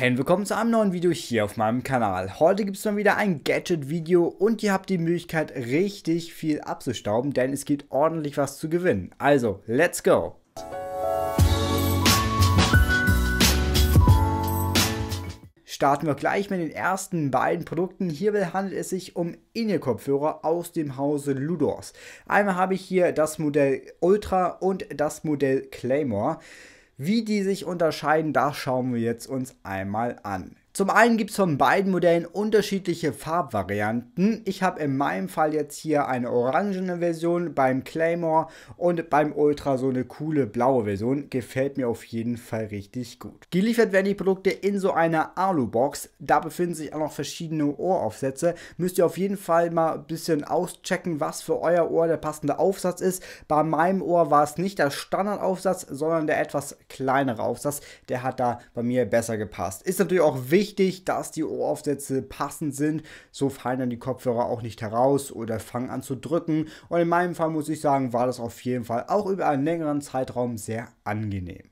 Hey und willkommen zu einem neuen Video hier auf meinem Kanal. Heute gibt es mal wieder ein Gadget-Video und ihr habt die Möglichkeit richtig viel abzustauben, denn es gibt ordentlich was zu gewinnen. Also, let's go! Starten wir gleich mit den ersten beiden Produkten. Hierbei handelt es sich um In-Ear-Kopfhörer aus dem Hause Ludors. Einmal habe ich hier das Modell Ultra und das Modell Claymore. Wie die sich unterscheiden, das schauen wir jetzt uns einmal an. Zum einen gibt es von beiden Modellen unterschiedliche Farbvarianten. Ich habe in meinem Fall jetzt hier eine orangene Version, beim Claymore und beim Ultra so eine coole blaue Version. Gefällt mir auf jeden Fall richtig gut. Geliefert werden die Produkte in so einer Alu-Box. Da befinden sich auch noch verschiedene Ohraufsätze. Müsst ihr auf jeden Fall mal ein bisschen auschecken, was für euer Ohr der passende Aufsatz ist. Bei meinem Ohr war es nicht der Standardaufsatz, sondern der etwas kleinere Aufsatz. Der hat da bei mir besser gepasst. Ist natürlich auch wichtig, wichtig, dass die Ohraufsätze passend sind. So fallen dann die Kopfhörer auch nicht heraus oder fangen an zu drücken. Und in meinem Fall muss ich sagen, war das auf jeden Fall auch über einen längeren Zeitraum sehr angenehm.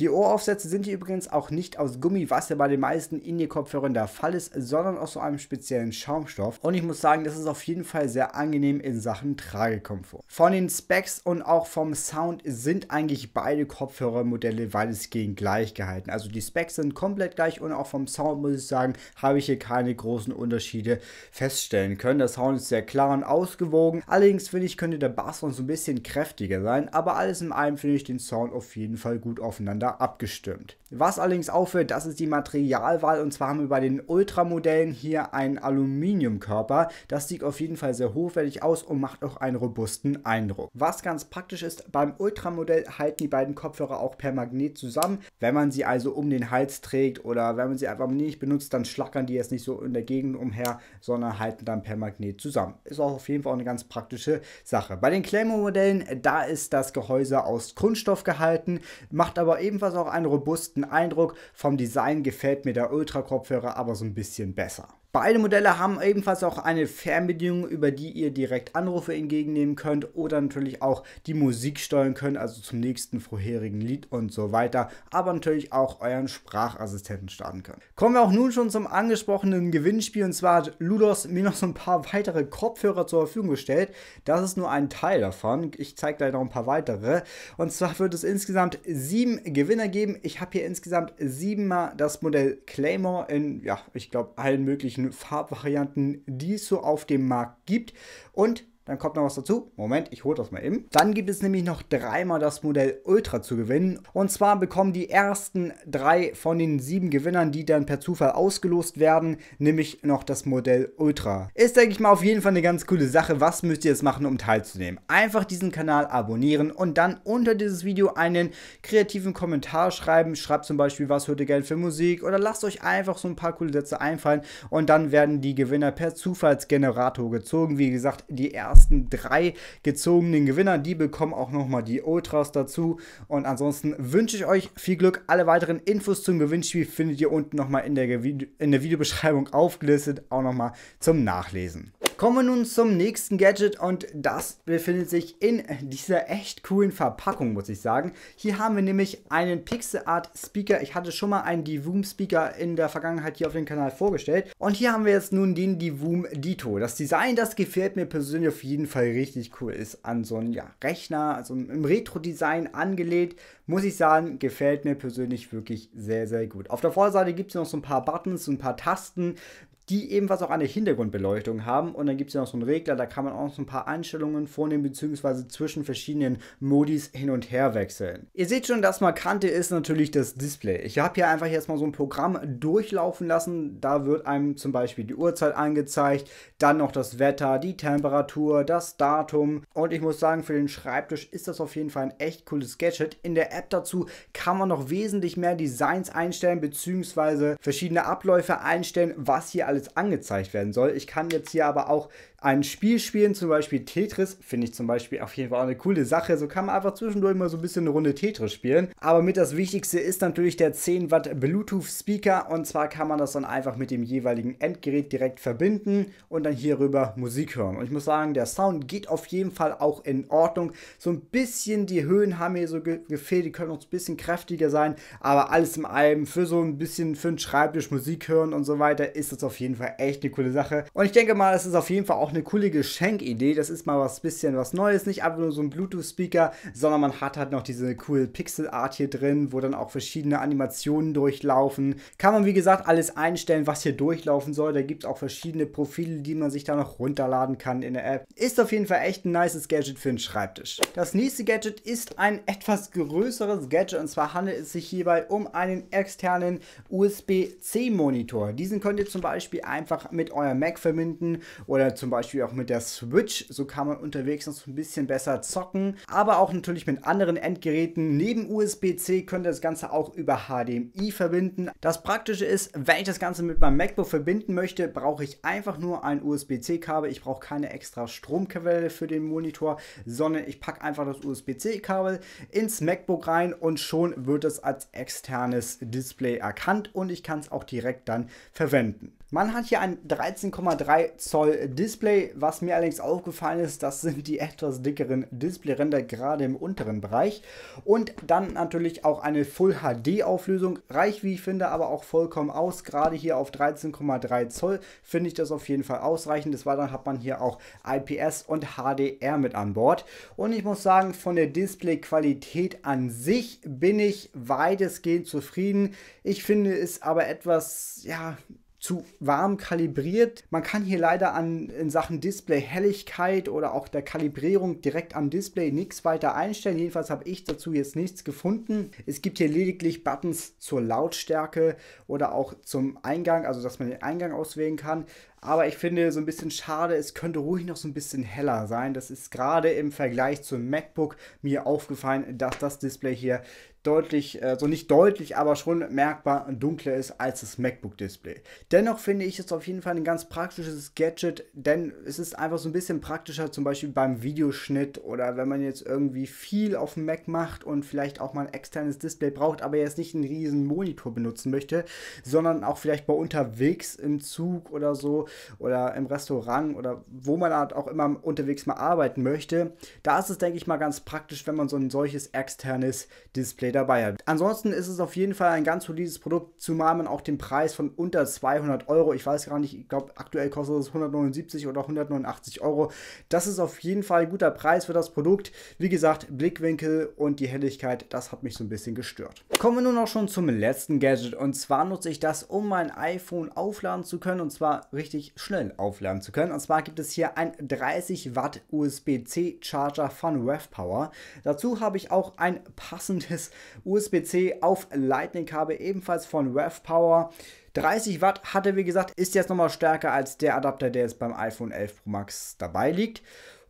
Die Ohraufsätze sind hier übrigens auch nicht aus Gummi, was ja bei den meisten In-Ear-Kopfhörern der Fall ist, sondern aus so einem speziellen Schaumstoff. Und ich muss sagen, das ist auf jeden Fall sehr angenehm in Sachen Tragekomfort. Von den Specs und auch vom Sound sind eigentlich beide Kopfhörermodelle weitestgehend gleich gehalten. Also die Specs sind komplett gleich und auch vom Sound muss ich sagen, habe ich hier keine großen Unterschiede feststellen können. Der Sound ist sehr klar und ausgewogen. Allerdings finde ich, könnte der Bass noch so ein bisschen kräftiger sein, aber alles in allem finde ich den Sound auf jeden Fall gut aufeinander aufeinander abgestimmt. Was allerdings auffällt, das ist die Materialwahl und zwar haben wir bei den Ultramodellen hier einen Aluminiumkörper. Das sieht auf jeden Fall sehr hochwertig aus und macht auch einen robusten Eindruck. Was ganz praktisch ist, beim Ultramodell halten die beiden Kopfhörer auch per Magnet zusammen. Wenn man sie also um den Hals trägt oder wenn man sie einfach nicht benutzt, dann schlackern die jetzt nicht so in der Gegend umher, sondern halten dann per Magnet zusammen. Ist auch auf jeden Fall eine ganz praktische Sache. Bei den Claymore-Modellen, da ist das Gehäuse aus Kunststoff gehalten, macht aber eben jedenfalls auch einen robusten Eindruck. Vom Design gefällt mir der Ultra-Kopfhörer aber so ein bisschen besser. Beide Modelle haben ebenfalls auch eine Fernbedienung, über die ihr direkt Anrufe entgegennehmen könnt oder natürlich auch die Musik steuern könnt, also zum nächsten vorherigen Lied und so weiter, aber natürlich auch euren Sprachassistenten starten könnt. Kommen wir auch nun schon zum angesprochenen Gewinnspiel und zwar hat Ludos mir noch so ein paar weitere Kopfhörer zur Verfügung gestellt. Das ist nur ein Teil davon. Ich zeige gleich noch ein paar weitere. Und zwar wird es insgesamt sieben Gewinner geben. Ich habe hier insgesamt siebenmal das Modell Claymore in, ja, ich glaube, allen möglichen Farbvarianten, die es so auf dem Markt gibt. Und dann kommt noch was dazu. Moment, ich hole das mal eben. Dann gibt es nämlich noch dreimal das Modell Ultra zu gewinnen. Und zwar bekommen die ersten drei von den sieben Gewinnern, die dann per Zufall ausgelost werden, nämlich noch das Modell Ultra. Ist, denke ich mal, auf jeden Fall eine ganz coole Sache. Was müsst ihr jetzt machen, um teilzunehmen? Einfach diesen Kanal abonnieren und dann unter dieses Video einen kreativen Kommentar schreiben. Schreibt zum Beispiel, was hört ihr gerne für Musik? Oder lasst euch einfach so ein paar coole Sätze einfallen. Und dann werden die Gewinner per Zufallsgenerator gezogen. Wie gesagt, die ersten ersten drei gezogenen Gewinner. Die bekommen auch nochmal die Ultras dazu. Und ansonsten wünsche ich euch viel Glück. Alle weiteren Infos zum Gewinnspiel findet ihr unten nochmal in der, in der Videobeschreibung aufgelistet. Auch nochmal zum Nachlesen. Kommen wir nun zum nächsten Gadget und das befindet sich in dieser echt coolen Verpackung, muss ich sagen. Hier haben wir nämlich einen Pixel Art Speaker. Ich hatte schon mal einen Divoom Speaker in der Vergangenheit hier auf dem Kanal vorgestellt. Und hier haben wir jetzt nun den Divoom Dito. Das Design, das gefällt mir persönlich auf jeden Fall richtig cool. Ist an so einen ja, Rechner, also im Retro-Design angelegt. Muss ich sagen, gefällt mir persönlich wirklich sehr, sehr gut. Auf der Vorderseite gibt es noch so ein paar Buttons, so ein paar Tasten, die eben was auch eine Hintergrundbeleuchtung haben. Und dann gibt es ja noch so einen Regler, da kann man auch so ein paar Einstellungen vornehmen, beziehungsweise zwischen verschiedenen Modis hin und her wechseln. Ihr seht schon, das Markante ist natürlich das Display. Ich habe hier einfach jetzt mal so ein Programm durchlaufen lassen. Da wird einem zum Beispiel die Uhrzeit angezeigt, dann noch das Wetter, die Temperatur, das Datum. Und ich muss sagen, für den Schreibtisch ist das auf jeden Fall ein echt cooles Gadget. In der App dazu kann man noch wesentlich mehr Designs einstellen, beziehungsweise verschiedene Abläufe einstellen, was hier alles alles angezeigt werden soll. Ich kann jetzt hier aber auch ein Spiel spielen, zum Beispiel Tetris, finde ich zum Beispiel auf jeden Fall auch eine coole Sache. So kann man einfach zwischendurch mal so ein bisschen eine Runde Tetris spielen. Aber mit das Wichtigste ist natürlich der 10 Watt Bluetooth Speaker und zwar kann man das dann einfach mit dem jeweiligen Endgerät direkt verbinden und dann hierüber Musik hören. Und ich muss sagen, der Sound geht auf jeden Fall auch in Ordnung. So ein bisschen die Höhen haben mir so ge gefehlt, die können uns ein bisschen kräftiger sein, aber alles im allem für so ein bisschen für einen Schreibtisch Musik hören und so weiter ist das auf jeden Fall jeden Fall echt eine coole Sache. Und ich denke mal, das ist auf jeden Fall auch eine coole Geschenkidee. Das ist mal was bisschen was Neues. Nicht einfach nur so ein Bluetooth-Speaker, sondern man hat halt noch diese coole Pixel-Art hier drin, wo dann auch verschiedene Animationen durchlaufen. Kann man, wie gesagt, alles einstellen, was hier durchlaufen soll. Da gibt es auch verschiedene Profile, die man sich da noch runterladen kann in der App. Ist auf jeden Fall echt ein nices Gadget für einen Schreibtisch. Das nächste Gadget ist ein etwas größeres Gadget und zwar handelt es sich hierbei um einen externen USB-C-Monitor. Diesen könnt ihr zum Beispiel Beispiel einfach mit eurem Mac verbinden oder zum Beispiel auch mit der Switch. So kann man unterwegs noch ein bisschen besser zocken. Aber auch natürlich mit anderen Endgeräten. Neben USB-C könnt ihr das Ganze auch über HDMI verbinden. Das Praktische ist, wenn ich das Ganze mit meinem MacBook verbinden möchte, brauche ich einfach nur ein USB-C-Kabel. Ich brauche keine extra Stromquelle für den Monitor, sondern ich packe einfach das USB-C-Kabel ins MacBook rein und schon wird es als externes Display erkannt und ich kann es auch direkt dann verwenden. Man hat hier ein 13,3 Zoll Display, was mir allerdings aufgefallen ist, das sind die etwas dickeren Displayränder gerade im unteren Bereich. Und dann natürlich auch eine Full HD Auflösung, reich wie ich finde, aber auch vollkommen aus. Gerade hier auf 13,3 Zoll finde ich das auf jeden Fall ausreichend. Des Weiteren hat man hier auch IPS und HDR mit an Bord. Und ich muss sagen, von der Displayqualität an sich bin ich weitestgehend zufrieden. Ich finde es aber etwas, ja, zu warm kalibriert. Man kann hier leider an, in Sachen Display Helligkeit oder auch der Kalibrierung direkt am Display nichts weiter einstellen. Jedenfalls habe ich dazu jetzt nichts gefunden. Es gibt hier lediglich Buttons zur Lautstärke oder auch zum Eingang, also dass man den Eingang auswählen kann. Aber ich finde so ein bisschen schade, es könnte ruhig noch so ein bisschen heller sein. Das ist gerade im Vergleich zum MacBook mir aufgefallen, dass das Display hier deutlich, äh, so also nicht deutlich, aber schon merkbar dunkler ist als das MacBook-Display. Dennoch finde ich es auf jeden Fall ein ganz praktisches Gadget, denn es ist einfach so ein bisschen praktischer, zum Beispiel beim Videoschnitt oder wenn man jetzt irgendwie viel auf dem Mac macht und vielleicht auch mal ein externes Display braucht, aber jetzt nicht einen riesen Monitor benutzen möchte, sondern auch vielleicht bei unterwegs im Zug oder so oder im Restaurant oder wo man halt auch immer unterwegs mal arbeiten möchte. Da ist es, denke ich mal, ganz praktisch, wenn man so ein solches externes Display dabei hat. Ansonsten ist es auf jeden Fall ein ganz solides Produkt, zumal man auch den Preis von unter 200 Euro, ich weiß gar nicht, ich glaube aktuell kostet es 179 oder 189 Euro. Das ist auf jeden Fall ein guter Preis für das Produkt. Wie gesagt, Blickwinkel und die Helligkeit, das hat mich so ein bisschen gestört. Kommen wir nun auch schon zum letzten Gadget und zwar nutze ich das, um mein iPhone aufladen zu können und zwar richtig ziemlich schnell aufladen zu können. Und zwar gibt es hier ein 30 Watt USB-C Charger von RevPower. Dazu habe ich auch ein passendes USB-C auf Lightning-Kabel, ebenfalls von RevPower. 30 Watt hatte, wie gesagt, ist jetzt nochmal stärker als der Adapter, der jetzt beim iPhone 11 Pro Max dabei liegt.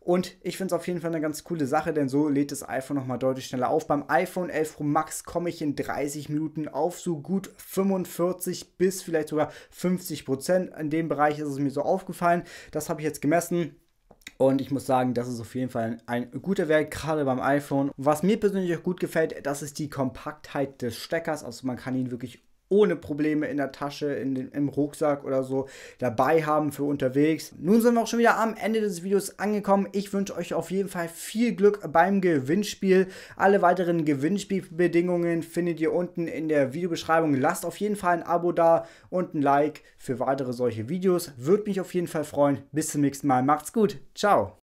Und ich finde es auf jeden Fall eine ganz coole Sache, denn so lädt das iPhone nochmal deutlich schneller auf. Beim iPhone 11 Pro Max komme ich in 30 Minuten auf so gut 45 bis vielleicht sogar 50 Prozent. In dem Bereich ist es mir so aufgefallen. Das habe ich jetzt gemessen. Und ich muss sagen, das ist auf jeden Fall ein, ein, guter Wert, gerade beim iPhone. Was mir persönlich auch gut gefällt, das ist die Kompaktheit des Steckers. Also man kann ihn wirklich ohne Probleme in der Tasche, in den, im Rucksack oder so dabei haben für unterwegs. Nun sind wir auch schon wieder am Ende des Videos angekommen. Ich wünsche euch auf jeden Fall viel Glück beim Gewinnspiel. Alle weiteren Gewinnspielbedingungen findet ihr unten in der Videobeschreibung. Lasst auf jeden Fall ein Abo da und ein Like für weitere solche Videos. Würde mich auf jeden Fall freuen. Bis zum nächsten Mal. Macht's gut. Ciao.